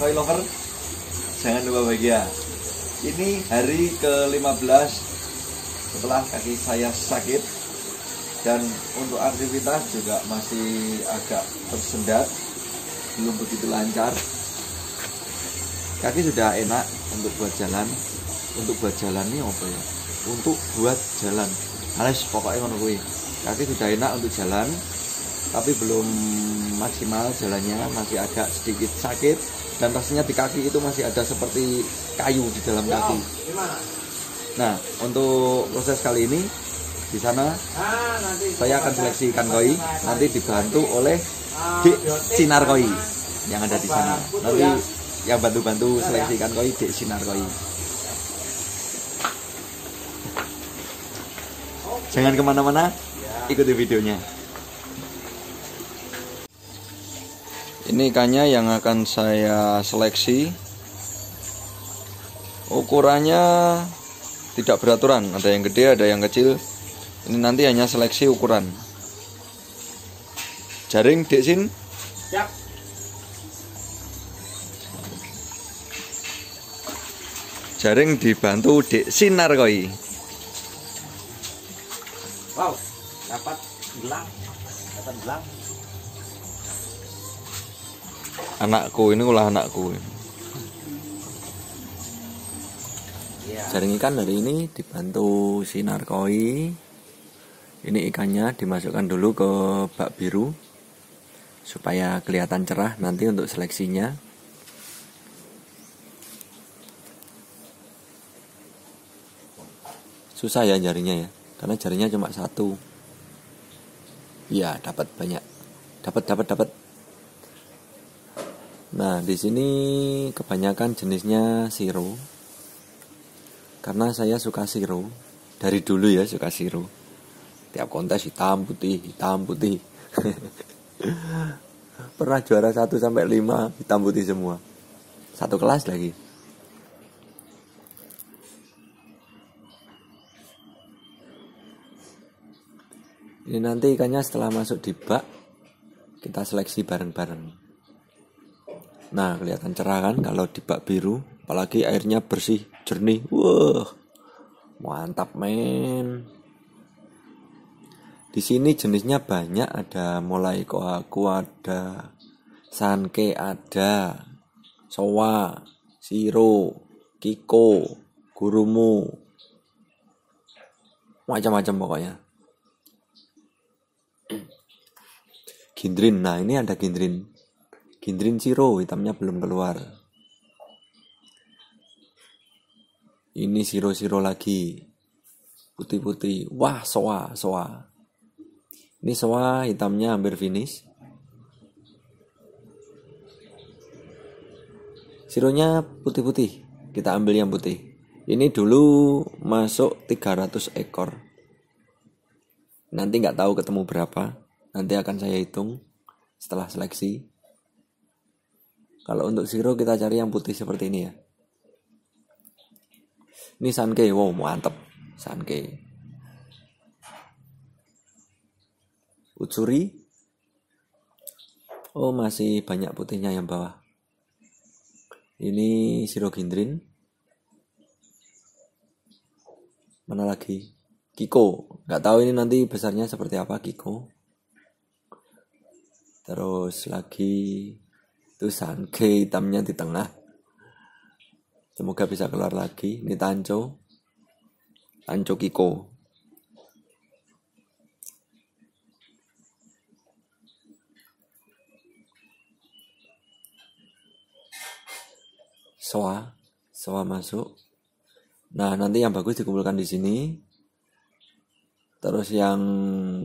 Koi Lover Jangan lupa bahagia ya. Ini hari ke-15 Setelah kaki saya sakit Dan untuk aktivitas juga masih agak tersendat Belum begitu lancar Kaki sudah enak untuk buat jalan Untuk buat jalan nih, apa ya? Untuk buat jalan alas pokoknya menurut Kaki sudah enak untuk jalan tapi belum maksimal jalannya masih agak sedikit sakit dan rasanya di kaki itu masih ada seperti kayu di dalam kaki nah untuk proses kali ini di sana ah, saya akan seleksi ikan koi nanti dibantu ah, oleh Dik Sinar Koi yang ada di sana nanti yang ya. bantu-bantu ya. seleksi ikan koi Dik Sinar Koi jangan kemana-mana ya. ikuti videonya ini ikannya yang akan saya seleksi ukurannya tidak beraturan ada yang gede ada yang kecil ini nanti hanya seleksi ukuran jaring deksin sini jaring dibantu di sinar koi wow dapat gelang dapat gelang anakku ini ulah anakku ini. Iya. jaring ikan dari ini dibantu sinar koi ini ikannya dimasukkan dulu ke bak biru supaya kelihatan cerah nanti untuk seleksinya susah ya jarinya ya karena jarinya cuma satu ya dapat banyak dapat dapat dapat Nah, di sini kebanyakan jenisnya siru Karena saya suka siru Dari dulu ya suka siru Tiap kontes hitam putih, hitam putih. Pernah juara 1 sampai 5 hitam putih semua. Satu kelas lagi. Ini nanti ikannya setelah masuk di bak kita seleksi bareng-bareng. Nah, kelihatan cerah kan kalau di bak biru, apalagi airnya bersih, jernih. Wah. Mantap, men. Di sini jenisnya banyak, ada mulai koaku, ada sanke, ada sowa, siro, kiko, gurumu. Macam-macam pokoknya. Gindrin. Nah, ini ada gindrin Hindrin Ciro hitamnya belum keluar. Ini siro-siro lagi. Putih-putih. Wah, soa, soa. Ini soa hitamnya hampir finish. Sironya putih-putih. Kita ambil yang putih. Ini dulu masuk 300 ekor. Nanti nggak tahu ketemu berapa. Nanti akan saya hitung setelah seleksi. Kalau untuk zero kita cari yang putih seperti ini ya. Ini sanke wow mantep sanke ucuri Oh masih banyak putihnya yang bawah. Ini Siro Gindrin. Mana lagi? Kiko. Nggak tahu ini nanti besarnya seperti apa Kiko. Terus lagi tulisan G hitamnya di tengah semoga bisa keluar lagi ini Tanco Tanco Kiko soa soa masuk nah nanti yang bagus dikumpulkan di sini terus yang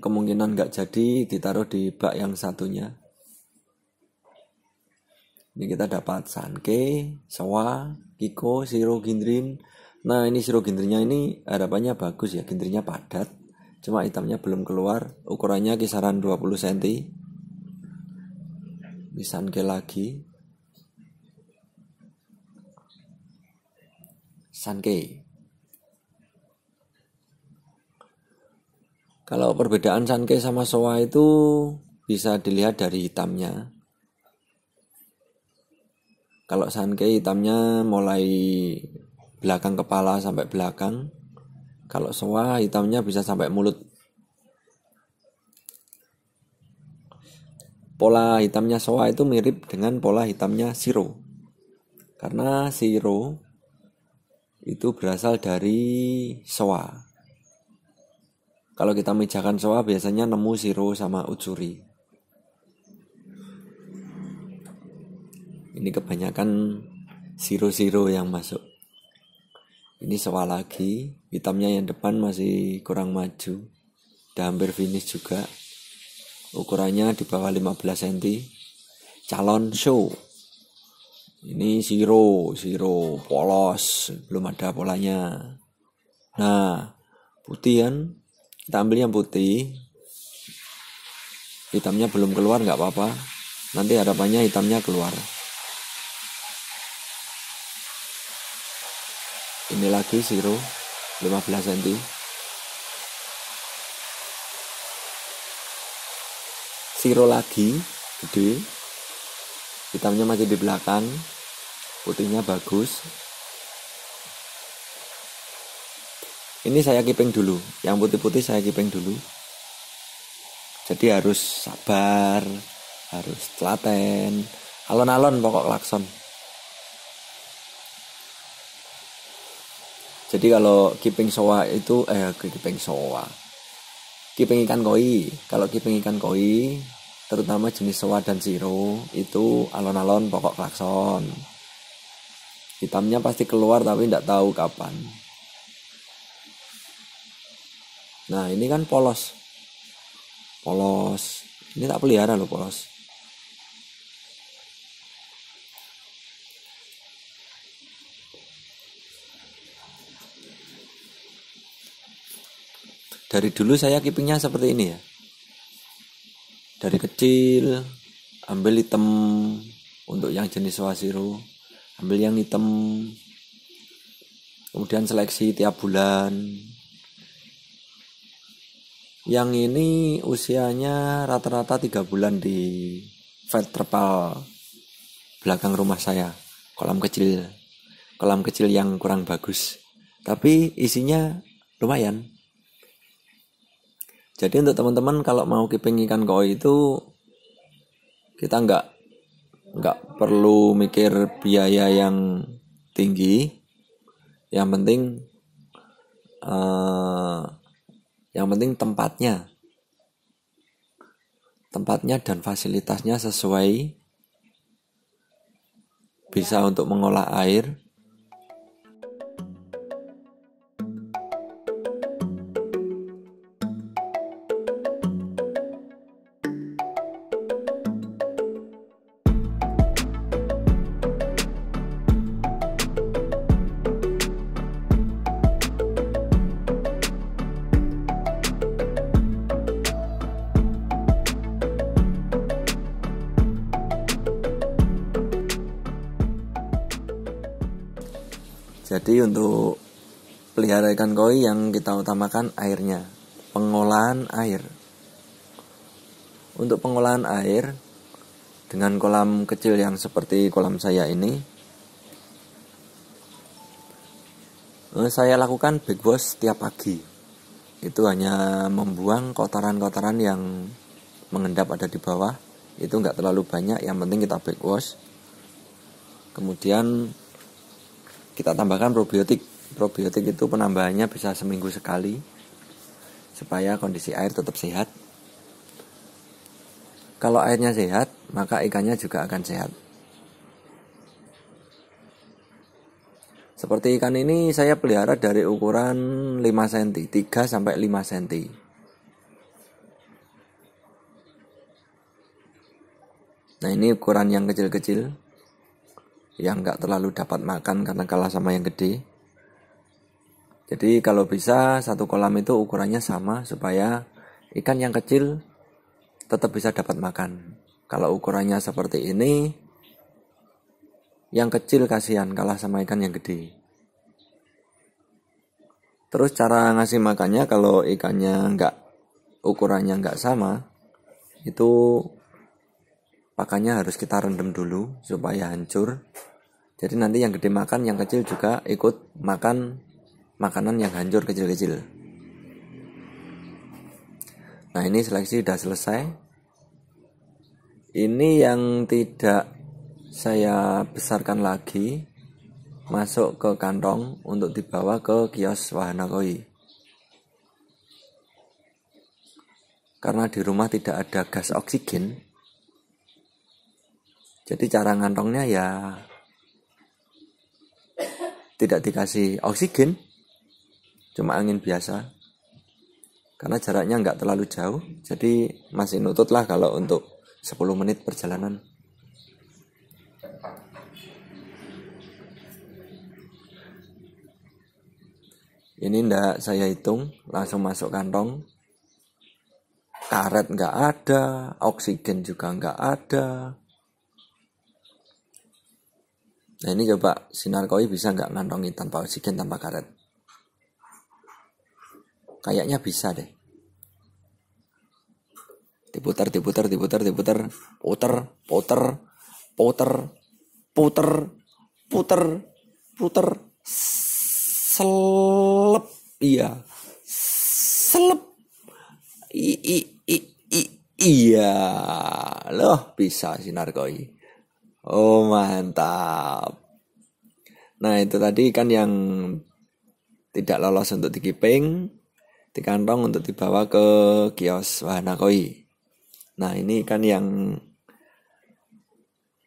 kemungkinan nggak jadi ditaruh di bak yang satunya ini kita dapat Sanke, sawa, Kiko, Siro Gindrin. Nah ini Siro Gindrinnya ini harapannya bagus ya, Gindrinnya padat. Cuma hitamnya belum keluar, ukurannya kisaran 20 cm. Ini Sanke lagi. Sanke. Kalau perbedaan Sanke sama Soa itu bisa dilihat dari hitamnya kalau sanke hitamnya mulai belakang kepala sampai belakang. Kalau soa hitamnya bisa sampai mulut. Pola hitamnya soa itu mirip dengan pola hitamnya siro. Karena siro itu berasal dari soa. Kalau kita mejakan soa biasanya nemu siro sama utsuri. ini kebanyakan siro-siro yang masuk ini soal lagi hitamnya yang depan masih kurang maju dan hampir finish juga ukurannya di bawah 15 cm calon show ini siro siro polos belum ada polanya nah putih kan kita ambil yang putih hitamnya belum keluar nggak apa-apa nanti harapannya hitamnya keluar ini lagi zero 15 cm zero lagi gede hitamnya masih di belakang putihnya bagus ini saya kipeng dulu yang putih-putih saya kipeng dulu jadi harus sabar harus telaten alon-alon pokok klakson jadi kalau kiping soa itu eh kiping soa kiping ikan koi kalau kiping ikan koi terutama jenis soa dan siro itu alon-alon pokok klakson hitamnya pasti keluar tapi tidak tahu kapan nah ini kan polos polos ini tak pelihara loh polos dari dulu saya kipingnya seperti ini ya dari kecil ambil hitam untuk yang jenis wasiru, ambil yang hitam kemudian seleksi tiap bulan yang ini usianya rata-rata tiga bulan di terpal belakang rumah saya kolam kecil kolam kecil yang kurang bagus tapi isinya lumayan jadi untuk teman-teman kalau mau keeping ikan koi itu kita nggak nggak perlu mikir biaya yang tinggi yang penting uh, yang penting tempatnya tempatnya dan fasilitasnya sesuai bisa untuk mengolah air untuk pelihara ikan koi yang kita utamakan airnya, pengolahan air. Untuk pengolahan air dengan kolam kecil yang seperti kolam saya ini, eh, saya lakukan big wash setiap pagi. Itu hanya membuang kotoran-kotoran yang mengendap ada di bawah. Itu nggak terlalu banyak, yang penting kita big wash. Kemudian kita tambahkan probiotik probiotik itu penambahannya bisa seminggu sekali supaya kondisi air tetap sehat kalau airnya sehat maka ikannya juga akan sehat Seperti ikan ini saya pelihara dari ukuran 5 cm, 3 sampai 5 cm. Nah, ini ukuran yang kecil-kecil yang nggak terlalu dapat makan karena kalah sama yang gede. Jadi kalau bisa satu kolam itu ukurannya sama supaya ikan yang kecil tetap bisa dapat makan. Kalau ukurannya seperti ini, yang kecil kasihan kalah sama ikan yang gede. Terus cara ngasih makannya kalau ikannya nggak ukurannya nggak sama, itu pakannya harus kita rendam dulu supaya hancur. Jadi nanti yang gede makan, yang kecil juga ikut makan makanan yang hancur kecil-kecil. Nah ini seleksi sudah selesai. Ini yang tidak saya besarkan lagi masuk ke kantong untuk dibawa ke kios wahana koi. Karena di rumah tidak ada gas oksigen, jadi cara ngantongnya ya tidak dikasih oksigen, cuma angin biasa. Karena jaraknya nggak terlalu jauh, jadi masih nutut lah kalau untuk 10 menit perjalanan. Ini ndak saya hitung, langsung masuk kantong. Karet nggak ada, oksigen juga nggak ada, Nah ini coba sinar koi bisa nggak ngantongi tanpa oksigen tanpa karet? Kayaknya bisa deh. Diputar, diputar, diputar, diputar, puter, puter, puter, puter, puter, puter, selep, iya, selep, i, i, i, i, iya, loh bisa sinar koi. Oh mantap. Nah itu tadi ikan yang tidak lolos untuk dikiping, dikantong untuk dibawa ke kios wahana koi. Nah ini ikan yang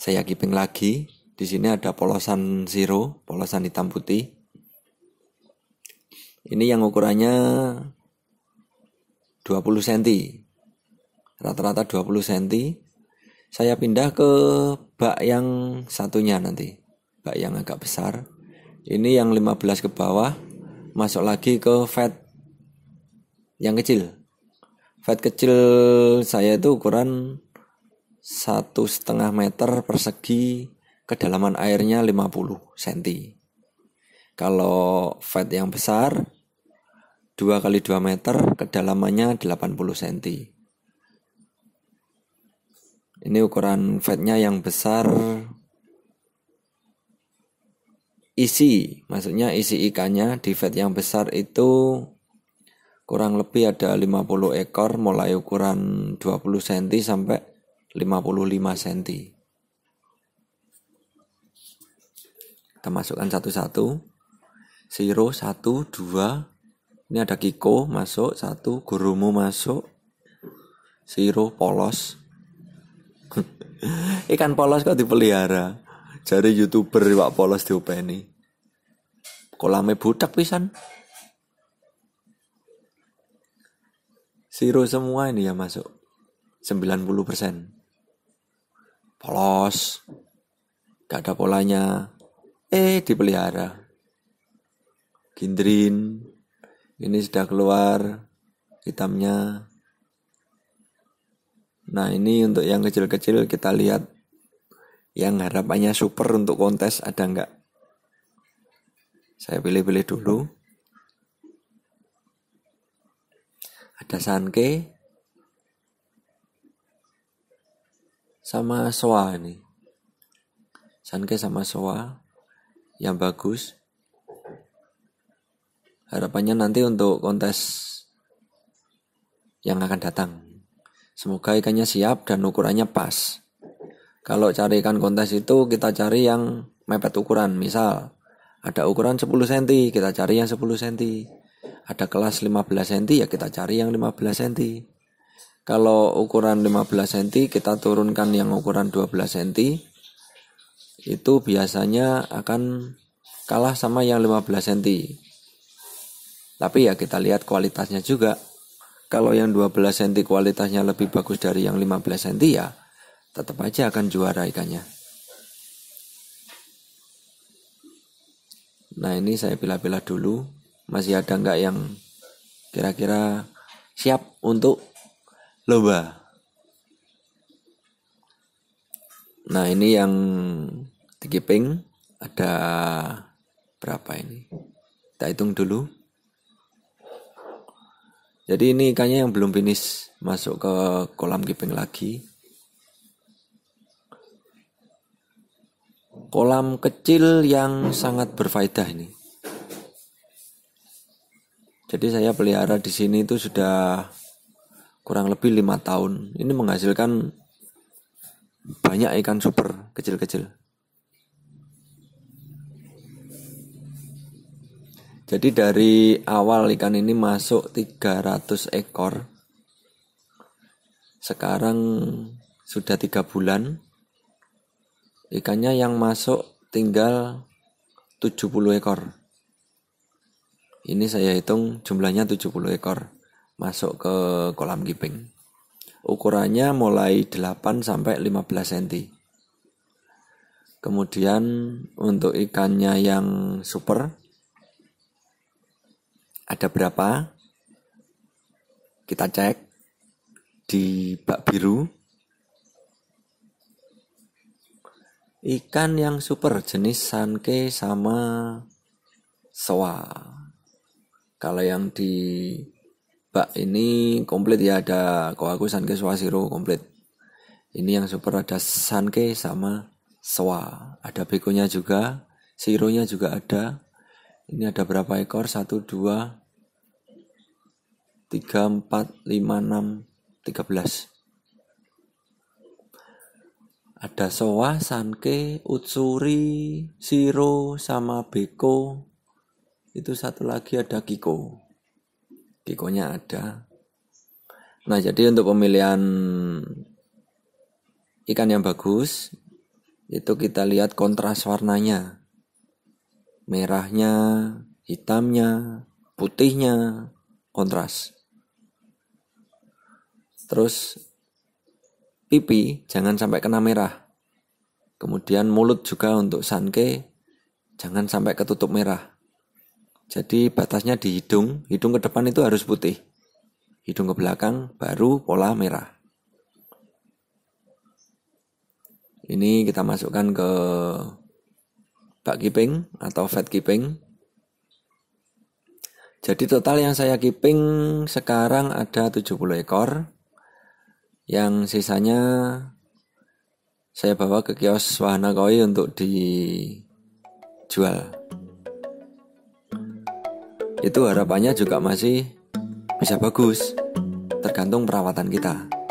saya kiping lagi. Di sini ada polosan zero, polosan hitam putih. Ini yang ukurannya 20 cm. Rata-rata 20 cm saya pindah ke bak yang satunya nanti bak yang agak besar ini yang 15 ke bawah masuk lagi ke fat yang kecil fat kecil saya itu ukuran satu setengah meter persegi kedalaman airnya 50 cm kalau fat yang besar dua kali dua meter kedalamannya 80 cm ini ukuran fatnya yang besar isi, maksudnya isi ikannya di fat yang besar itu kurang lebih ada 50 ekor mulai ukuran 20 cm sampai 55 cm. Kita masukkan satu-satu. Siro satu dua Ini ada Kiko masuk satu Gurumu masuk. Siro polos Ikan polos kok dipelihara. Jadi youtuber wak polos diopeni. Kolame budak pisan. Siro semua ini ya masuk. 90%. Polos. Gak ada polanya. Eh dipelihara. Kindrin. Ini sudah keluar hitamnya Nah ini untuk yang kecil-kecil kita lihat yang harapannya super untuk kontes ada nggak? Saya pilih-pilih dulu. Ada Sanke, sama Soa ini. Sanke sama Soa yang bagus. Harapannya nanti untuk kontes yang akan datang. Semoga ikannya siap dan ukurannya pas. Kalau cari ikan kontes itu kita cari yang mepet ukuran. Misal ada ukuran 10 cm, kita cari yang 10 cm. Ada kelas 15 cm ya kita cari yang 15 cm. Kalau ukuran 15 cm kita turunkan yang ukuran 12 cm. Itu biasanya akan kalah sama yang 15 cm. Tapi ya kita lihat kualitasnya juga. Kalau yang 12 cm kualitasnya lebih bagus dari yang 15 cm ya tetap aja akan juara ikannya. Nah ini saya pilih-pilih dulu. Masih ada nggak yang kira-kira siap untuk lomba? Nah ini yang di keeping ada berapa ini? Kita hitung dulu. Jadi ini ikannya yang belum finish masuk ke kolam keeping lagi. Kolam kecil yang sangat berfaedah ini. Jadi saya pelihara di sini itu sudah kurang lebih lima tahun. Ini menghasilkan banyak ikan super kecil-kecil. Jadi dari awal ikan ini masuk 300 ekor. Sekarang sudah 3 bulan. Ikannya yang masuk tinggal 70 ekor. Ini saya hitung jumlahnya 70 ekor masuk ke kolam kiping. Ukurannya mulai 8 sampai 15 cm. Kemudian untuk ikannya yang super ada berapa? Kita cek di bak biru. Ikan yang super jenis sanke sama soa. Kalau yang di bak ini komplit ya ada koaku sanke soa siro komplit. Ini yang super ada sanke sama soa. Ada bekonya juga, sironya juga ada, ini ada berapa ekor? 1, 2, 3, 4, 5, 6, 13. Ada soa, sanke, utsuri, siro, sama beko. Itu satu lagi ada kiko. Kikonya ada. Nah, jadi untuk pemilihan ikan yang bagus itu kita lihat kontras warnanya merahnya, hitamnya, putihnya, kontras. Terus pipi jangan sampai kena merah. Kemudian mulut juga untuk sanke jangan sampai ketutup merah. Jadi batasnya di hidung, hidung ke depan itu harus putih. Hidung ke belakang baru pola merah. Ini kita masukkan ke bak keeping atau fat keeping. Jadi total yang saya keeping sekarang ada 70 ekor. Yang sisanya saya bawa ke kios Wahana Koi untuk dijual. Itu harapannya juga masih bisa bagus, tergantung perawatan kita.